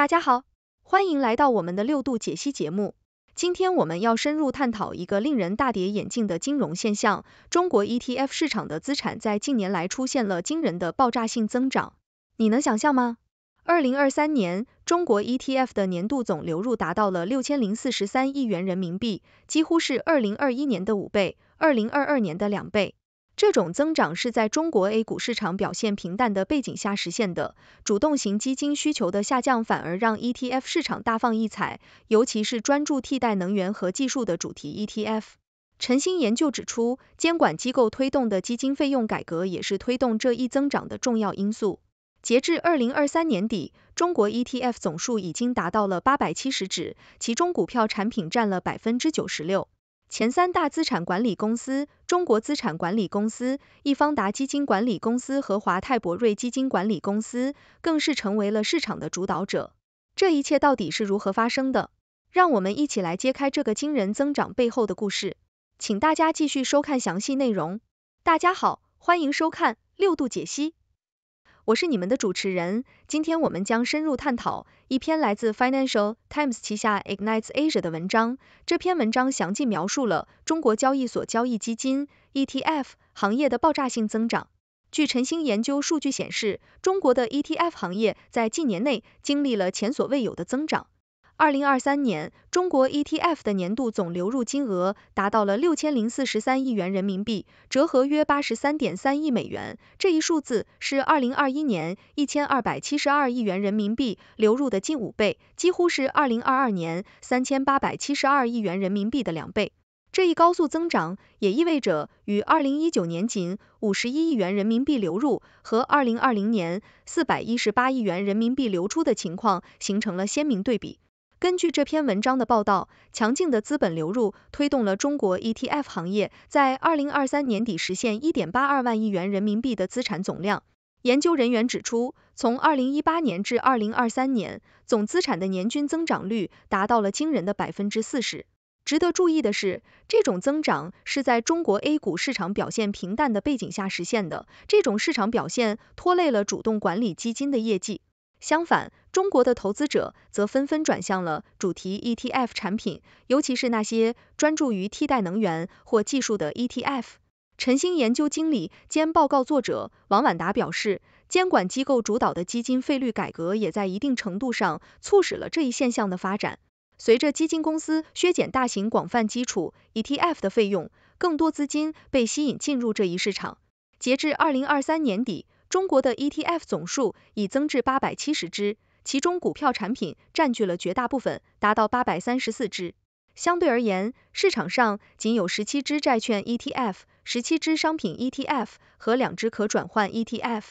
大家好，欢迎来到我们的六度解析节目。今天我们要深入探讨一个令人大跌眼镜的金融现象：中国 ETF 市场的资产在近年来出现了惊人的爆炸性增长。你能想象吗？二零二三年中国 ETF 的年度总流入达到了六千零四十三亿元人民币，几乎是二零二一年的五倍，二零二二年的两倍。这种增长是在中国 A 股市场表现平淡的背景下实现的，主动型基金需求的下降反而让 ETF 市场大放异彩，尤其是专注替代能源和技术的主题 ETF。陈新研究指出，监管机构推动的基金费用改革也是推动这一增长的重要因素。截至二零二三年底，中国 ETF 总数已经达到了八百七十只，其中股票产品占了百分之九十六。前三大资产管理公司——中国资产管理公司、易方达基金管理公司和华泰柏瑞基金管理公司，更是成为了市场的主导者。这一切到底是如何发生的？让我们一起来揭开这个惊人增长背后的故事。请大家继续收看详细内容。大家好，欢迎收看六度解析。我是你们的主持人，今天我们将深入探讨一篇来自 Financial Times 旗下 Ignites Asia 的文章。这篇文章详细描述了中国交易所交易基金 （ETF） 行业的爆炸性增长。据晨星研究数据显示，中国的 ETF 行业在近年内经历了前所未有的增长。二零二三年，中国 ETF 的年度总流入金额达到了六千零四十三亿元人民币，折合约八十三点三亿美元。这一数字是二零二一年一千二百七十二亿元人民币流入的近五倍，几乎是二零二二年三千八百七十二亿元人民币的两倍。这一高速增长也意味着与二零一九年仅五十一亿元人民币流入和二零二零年四百一十八亿元人民币流出的情况形成了鲜明对比。根据这篇文章的报道，强劲的资本流入推动了中国 ETF 行业在二零二三年底实现一点八二万亿元人民币的资产总量。研究人员指出，从二零一八年至二零二三年，总资产的年均增长率达到了惊人的百分之四十。值得注意的是，这种增长是在中国 A 股市场表现平淡的背景下实现的。这种市场表现拖累了主动管理基金的业绩。相反，中国的投资者则纷纷转向了主题 ETF 产品，尤其是那些专注于替代能源或技术的 ETF。晨星研究经理兼报告作者王婉达表示，监管机构主导的基金费率改革也在一定程度上促使了这一现象的发展。随着基金公司削减大型广泛基础 ETF 的费用，更多资金被吸引进入这一市场。截至二零二三年底。中国的 ETF 总数已增至八百七十只，其中股票产品占据了绝大部分，达到八百三十四只。相对而言，市场上仅有十七只债券 ETF、十七只商品 ETF 和两只可转换 ETF。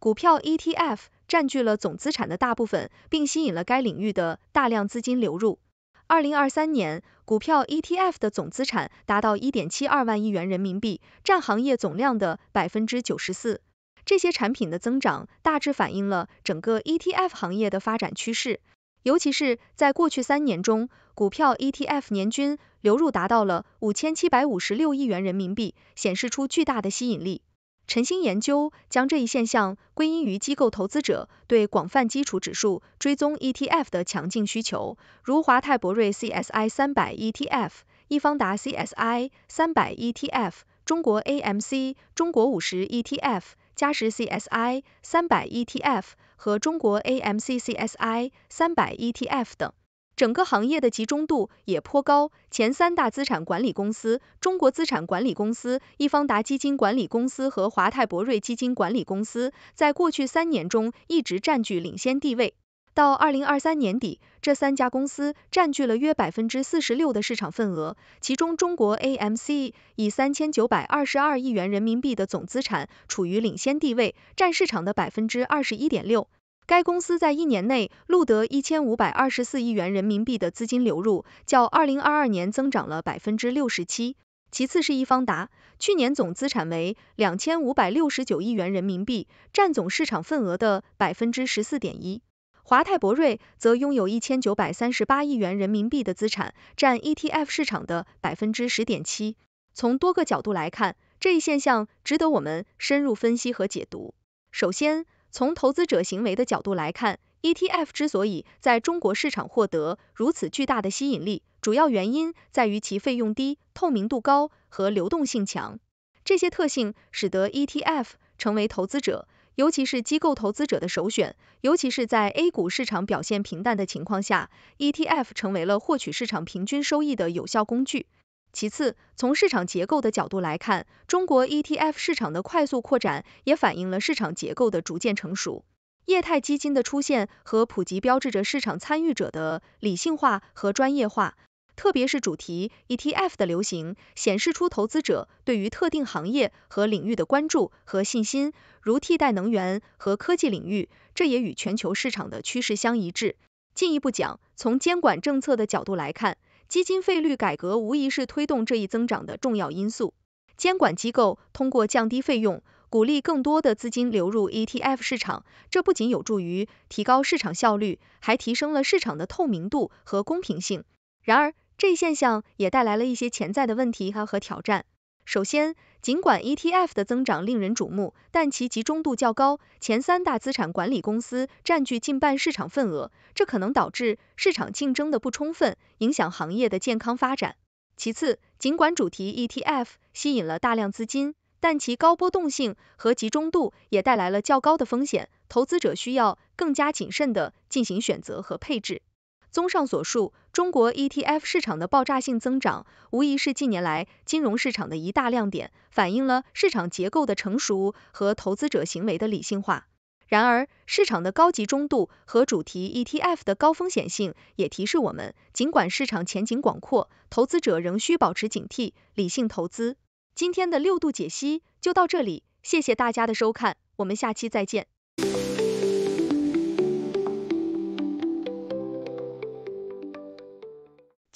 股票 ETF 占据了总资产的大部分，并吸引了该领域的大量资金流入。二零二三年，股票 ETF 的总资产达到一点七二万亿元人民币，占行业总量的百分之九十四。这些产品的增长大致反映了整个 ETF 行业的发展趋势，尤其是在过去三年中，股票 ETF 年均流入达到了五千七百五十六亿元人民币，显示出巨大的吸引力。晨星研究将这一现象归因于机构投资者对广泛基础指数追踪 ETF 的强劲需求，如华泰柏瑞 CSI 三百 ETF、易方达 CSI 三百 ETF、中国 AMC 中国五十 ETF。嘉实 CSI 300 ETF 和中国 AMC CSI 300 ETF 等，整个行业的集中度也颇高。前三大资产管理公司，中国资产管理公司、易方达基金管理公司和华泰柏瑞基金管理公司，在过去三年中一直占据领先地位。到二零二三年底，这三家公司占据了约百分之四十六的市场份额，其中中国 AMC 以三千九百二十二亿元人民币的总资产处于领先地位，占市场的百分之二十一点六。该公司在一年内录得一千五百二十四亿元人民币的资金流入，较二零二二年增长了百分之六十七。其次是易方达，去年总资产为两千五百六十九亿元人民币，占总市场份额的百分之十四点一。华泰柏瑞则拥有一千九百三十八亿元人民币的资产，占 ETF 市场的百分之十点七。从多个角度来看，这一现象值得我们深入分析和解读。首先，从投资者行为的角度来看，ETF 之所以在中国市场获得如此巨大的吸引力，主要原因在于其费用低、透明度高和流动性强。这些特性使得 ETF 成为投资者。尤其是机构投资者的首选，尤其是在 A 股市场表现平淡的情况下，ETF 成为了获取市场平均收益的有效工具。其次，从市场结构的角度来看，中国 ETF 市场的快速扩展也反映了市场结构的逐渐成熟。业态基金的出现和普及，标志着市场参与者的理性化和专业化。特别是主题 ETF 的流行，显示出投资者对于特定行业和领域的关注和信心。如替代能源和科技领域，这也与全球市场的趋势相一致。进一步讲，从监管政策的角度来看，基金费率改革无疑是推动这一增长的重要因素。监管机构通过降低费用，鼓励更多的资金流入 ETF 市场，这不仅有助于提高市场效率，还提升了市场的透明度和公平性。然而，这一现象也带来了一些潜在的问题和挑战。首先，尽管 ETF 的增长令人瞩目，但其集中度较高，前三大资产管理公司占据近半市场份额，这可能导致市场竞争的不充分，影响行业的健康发展。其次，尽管主题 ETF 吸引了大量资金，但其高波动性和集中度也带来了较高的风险，投资者需要更加谨慎地进行选择和配置。综上所述，中国 ETF 市场的爆炸性增长，无疑是近年来金融市场的一大亮点，反映了市场结构的成熟和投资者行为的理性化。然而，市场的高集中度和主题 ETF 的高风险性，也提示我们，尽管市场前景广阔，投资者仍需保持警惕，理性投资。今天的六度解析就到这里，谢谢大家的收看，我们下期再见。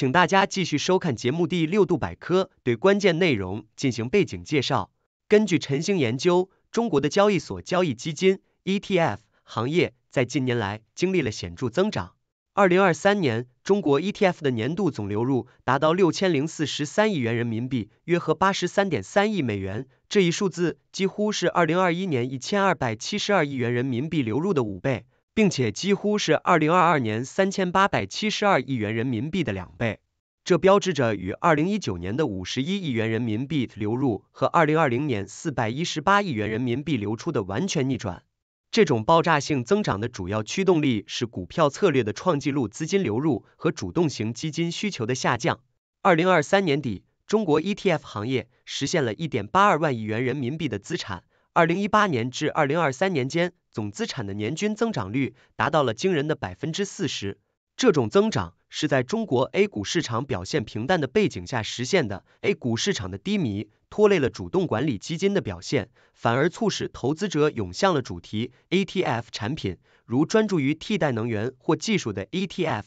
请大家继续收看节目第六度百科，对关键内容进行背景介绍。根据晨星研究，中国的交易所交易基金 （ETF） 行业在近年来经历了显著增长。二零二三年，中国 ETF 的年度总流入达到六千零四十三亿元人民币，约合八十三点三亿美元。这一数字几乎是二零二一年一千二百七十二亿元人民币流入的五倍。并且几乎是2022年3872亿元人民币的两倍，这标志着与2019年的51亿元人民币流入和2020年418亿元人民币流出的完全逆转。这种爆炸性增长的主要驱动力是股票策略的创纪录资金流入和主动型基金需求的下降。2023年底，中国 ETF 行业实现了一点八二万亿元人民币的资产。二零一八年至二零二三年间，总资产的年均增长率达到了惊人的百分之四十。这种增长是在中国 A 股市场表现平淡的背景下实现的。A 股市场的低迷拖累了主动管理基金的表现，反而促使投资者涌向了主题 ETF 产品，如专注于替代能源或技术的 ETF。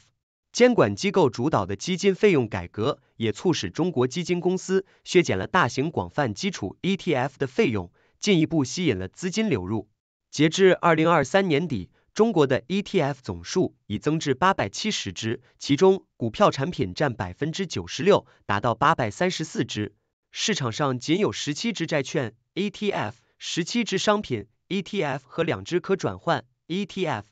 监管机构主导的基金费用改革也促使中国基金公司削减了大型广泛基础 ETF 的费用。进一步吸引了资金流入。截至二零二三年底，中国的 ETF 总数已增至八百七十只，其中股票产品占百分之九十六，达到八百三十四只。市场上仅有十七只债券 ETF，十七只商品 ETF 和两只可转换 ETF。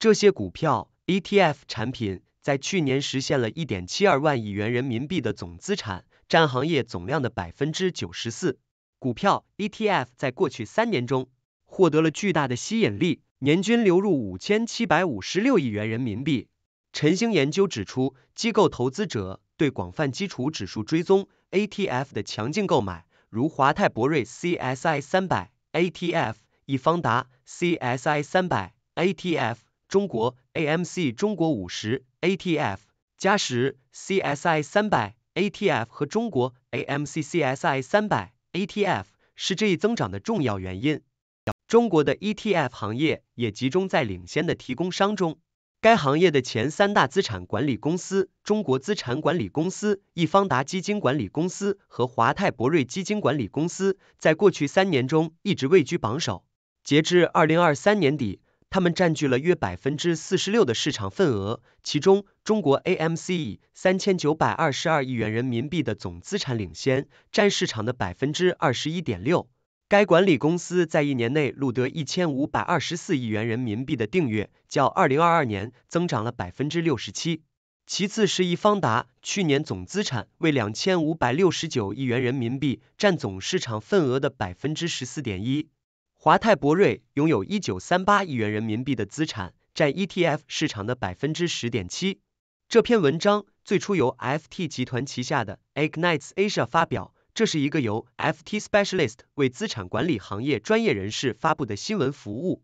这些股票 ETF 产品在去年实现了一点七二万亿元人民币的总资产，占行业总量的百分之九十四。股票 ETF 在过去三年中获得了巨大的吸引力，年均流入五千七百五十六亿元人民币。晨星研究指出，机构投资者对广泛基础指数追踪 ETF 的强劲购买，如华泰柏瑞 CSI 三百 ETF、易方达 CSI 三百 ETF、中国 AMC 中国五十 ETF、嘉实 CSI 三百 ETF 和中国 AMCCSI 三百。ETF 是这一增长的重要原因。中国的 ETF 行业也集中在领先的提供商中。该行业的前三大资产管理公司——中国资产管理公司、易方达基金管理公司和华泰柏瑞基金管理公司，在过去三年中一直位居榜首。截至二零二三年底。他们占据了约百分之四十六的市场份额，其中中国 AMC 以三千九百二十二亿元人民币的总资产领先，占市场的百分之二十一点六。该管理公司在一年内录得一千五百二十四亿元人民币的订阅，较二零二二年增长了百分之六十七。其次是易方达，去年总资产为两千五百六十九亿元人民币，占总市场份额的百分之十四点一。华泰柏瑞拥有一九三八亿元人民币的资产，占 ETF 市场的百分之十点七。这篇文章最初由 FT 集团旗下的 i g n i t e s Asia 发表，这是一个由 FT Specialist 为资产管理行业专业人士发布的新闻服务。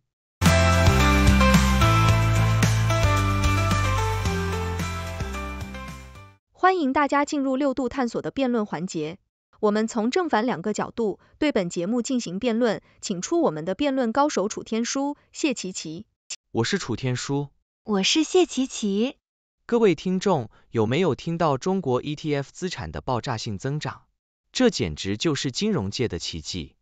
欢迎大家进入六度探索的辩论环节。我们从正反两个角度对本节目进行辩论，请出我们的辩论高手楚天舒、谢琪琪。我是楚天舒，我是谢琪琪。各位听众，有没有听到中国 ETF 资产的爆炸性增长？这简直就是金融界的奇迹。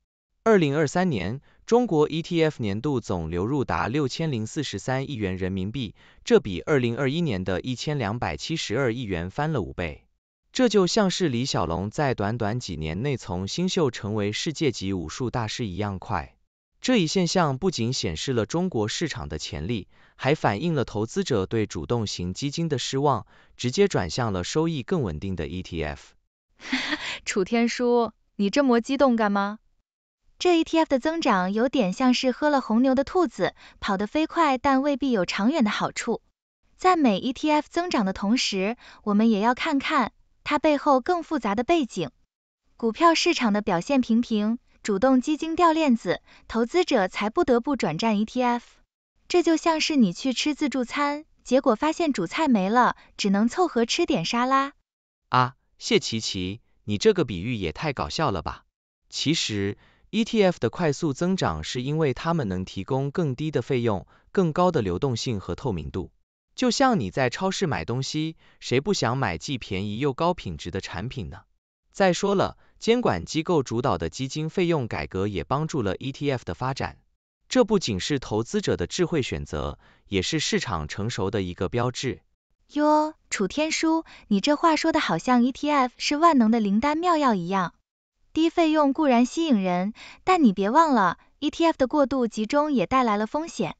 二零二三年，中国 ETF 年度总流入达六千零四十三亿元人民币，这比二零二一年的一千两百七十二亿元翻了五倍。这就像是李小龙在短短几年内从新秀成为世界级武术大师一样快。这一现象不仅显示了中国市场的潜力，还反映了投资者对主动型基金的失望，直接转向了收益更稳定的 ETF。哈哈，楚天舒，你这么激动干嘛？这 ETF 的增长有点像是喝了红牛的兔子，跑得飞快，但未必有长远的好处。在美 ETF 增长的同时，我们也要看看。它背后更复杂的背景，股票市场的表现平平，主动基金掉链子，投资者才不得不转战 ETF。这就像是你去吃自助餐，结果发现主菜没了，只能凑合吃点沙拉。啊，谢琪琪，你这个比喻也太搞笑了吧！其实，ETF 的快速增长是因为它们能提供更低的费用、更高的流动性和透明度。就像你在超市买东西，谁不想买既便宜又高品质的产品呢？再说了，监管机构主导的基金费用改革也帮助了 ETF 的发展，这不仅是投资者的智慧选择，也是市场成熟的一个标志。哟，楚天舒，你这话说的好像 ETF 是万能的灵丹妙药一样。低费用固然吸引人，但你别忘了，ETF 的过度集中也带来了风险。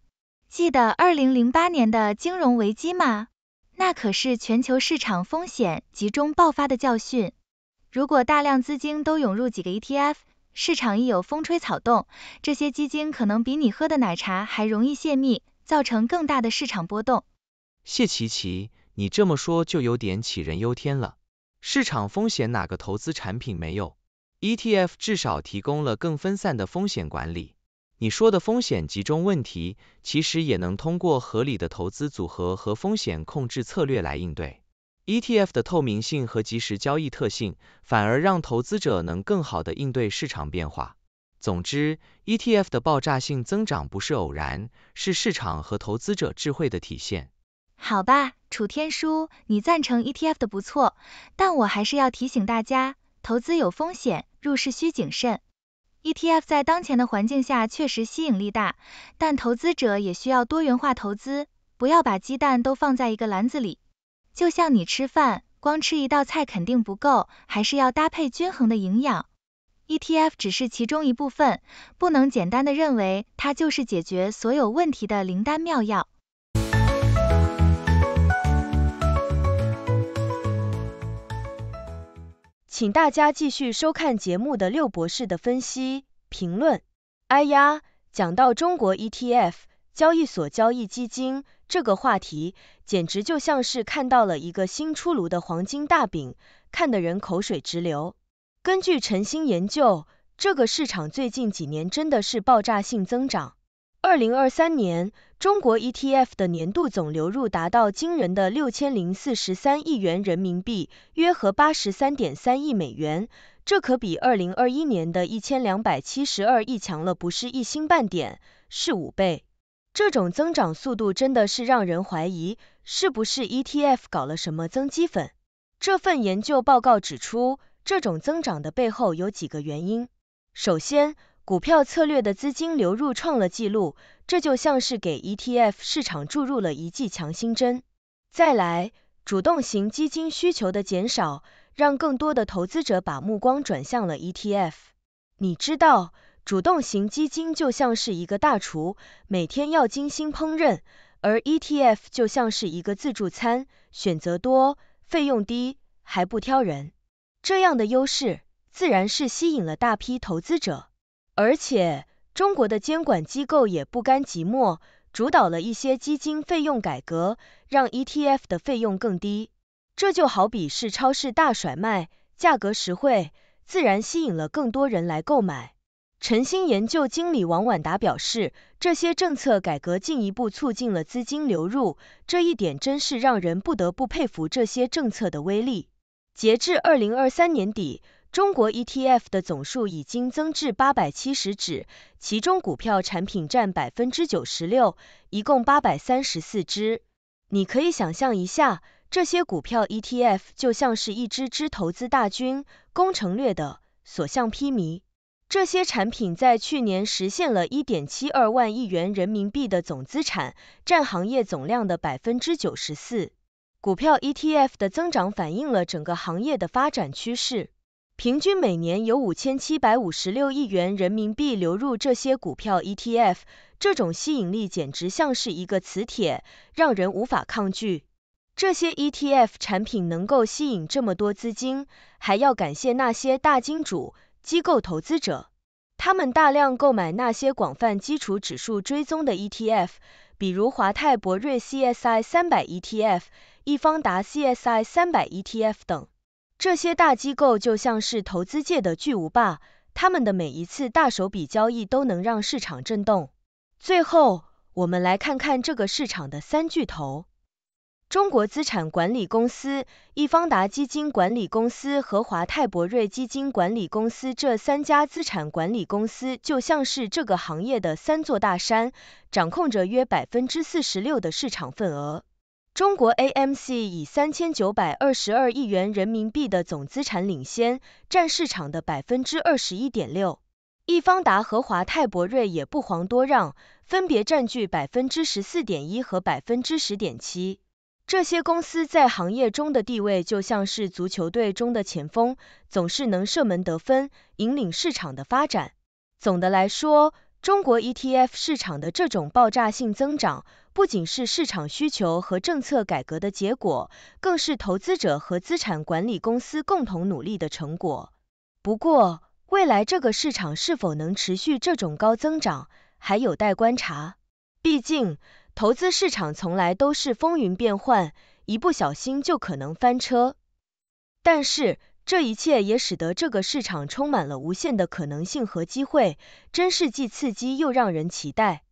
记得二零零八年的金融危机吗？那可是全球市场风险集中爆发的教训。如果大量资金都涌入几个 ETF，市场一有风吹草动，这些基金可能比你喝的奶茶还容易泄密，造成更大的市场波动。谢琪琪，你这么说就有点杞人忧天了。市场风险哪个投资产品没有？ETF 至少提供了更分散的风险管理。你说的风险集中问题，其实也能通过合理的投资组合和风险控制策略来应对。ETF 的透明性和及时交易特性，反而让投资者能更好地应对市场变化。总之，ETF 的爆炸性增长不是偶然，是市场和投资者智慧的体现。好吧，楚天舒，你赞成 ETF 的不错，但我还是要提醒大家，投资有风险，入市需谨慎。ETF 在当前的环境下确实吸引力大，但投资者也需要多元化投资，不要把鸡蛋都放在一个篮子里。就像你吃饭，光吃一道菜肯定不够，还是要搭配均衡的营养。ETF 只是其中一部分，不能简单的认为它就是解决所有问题的灵丹妙药。请大家继续收看节目的六博士的分析评论。哎呀，讲到中国 ETF 交易所交易基金这个话题，简直就像是看到了一个新出炉的黄金大饼，看得人口水直流。根据晨星研究，这个市场最近几年真的是爆炸性增长。二零二三年，中国 ETF 的年度总流入达到惊人的六千零四十三亿元人民币，约合八十三点三亿美元。这可比二零二一年的一千两百七十二亿强了不是一星半点，是五倍。这种增长速度真的是让人怀疑，是不是 ETF 搞了什么增肌粉？这份研究报告指出，这种增长的背后有几个原因。首先，股票策略的资金流入创了纪录，这就像是给 ETF 市场注入了一剂强心针。再来，主动型基金需求的减少，让更多的投资者把目光转向了 ETF。你知道，主动型基金就像是一个大厨，每天要精心烹饪，而 ETF 就像是一个自助餐，选择多、费用低，还不挑人。这样的优势，自然是吸引了大批投资者。而且，中国的监管机构也不甘寂寞，主导了一些基金费用改革，让 ETF 的费用更低。这就好比是超市大甩卖，价格实惠，自然吸引了更多人来购买。晨星研究经理王婉达表示，这些政策改革进一步促进了资金流入，这一点真是让人不得不佩服这些政策的威力。截至2023年底。中国 ETF 的总数已经增至870只，其中股票产品占96%，一共834只。你可以想象一下，这些股票 ETF 就像是一支支投资大军，攻城略地，所向披靡。这些产品在去年实现了一点七二万亿元人民币的总资产，占行业总量的94%。股票 ETF 的增长反映了整个行业的发展趋势。平均每年有五千七百五十六亿元人民币流入这些股票 ETF，这种吸引力简直像是一个磁铁，让人无法抗拒。这些 ETF 产品能够吸引这么多资金，还要感谢那些大金主、机构投资者，他们大量购买那些广泛基础指数追踪的 ETF，比如华泰柏瑞 CSI 三百 ETF、易方达 CSI 三百 ETF 等。这些大机构就像是投资界的巨无霸，他们的每一次大手笔交易都能让市场震动。最后，我们来看看这个市场的三巨头：中国资产管理公司易方达基金管理公司和华泰柏瑞基金管理公司这三家资产管理公司，就像是这个行业的三座大山，掌控着约百分之四十六的市场份额。中国 AMC 以三千九百二十二亿元人民币的总资产领先，占市场的百分之二十一点六。易方达和华泰柏瑞也不遑多让，分别占据百分之十四点一和百分之十点七。这些公司在行业中的地位就像是足球队中的前锋，总是能射门得分，引领市场的发展。总的来说，中国 ETF 市场的这种爆炸性增长，不仅是市场需求和政策改革的结果，更是投资者和资产管理公司共同努力的成果。不过，未来这个市场是否能持续这种高增长，还有待观察。毕竟，投资市场从来都是风云变幻，一不小心就可能翻车。但是，这一切也使得这个市场充满了无限的可能性和机会，真是既刺激又让人期待。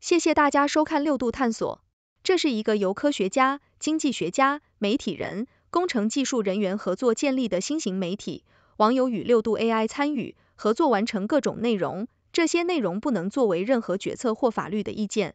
谢谢大家收看六度探索，这是一个由科学家、经济学家、媒体人、工程技术人员合作建立的新型媒体，网友与六度 AI 参与合作完成各种内容，这些内容不能作为任何决策或法律的意见。